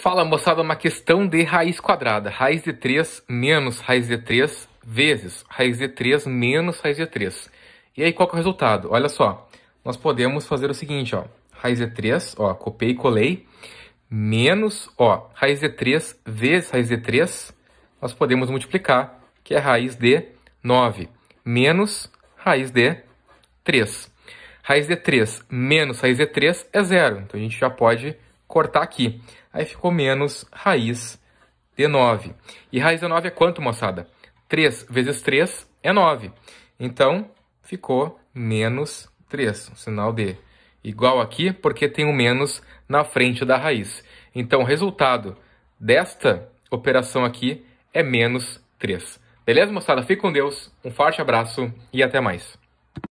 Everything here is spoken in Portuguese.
Fala moçada, uma questão de raiz quadrada. Raiz de 3 menos raiz de 3 vezes raiz de 3 menos raiz de 3. E aí, qual é o resultado? Olha só, nós podemos fazer o seguinte, ó. Raiz de 3, ó, copiei e colei, menos, ó, raiz de 3 vezes raiz de 3, nós podemos multiplicar, que é raiz de 9, menos raiz de 3. Raiz de 3 menos raiz de 3 é zero, então a gente já pode cortar aqui. Aí ficou menos raiz de 9. E raiz de 9 é quanto, moçada? 3 vezes 3 é 9. Então, ficou menos 3, um sinal de igual aqui, porque tem o um menos na frente da raiz. Então, o resultado desta operação aqui é menos 3. Beleza, moçada? Fique com Deus, um forte abraço e até mais.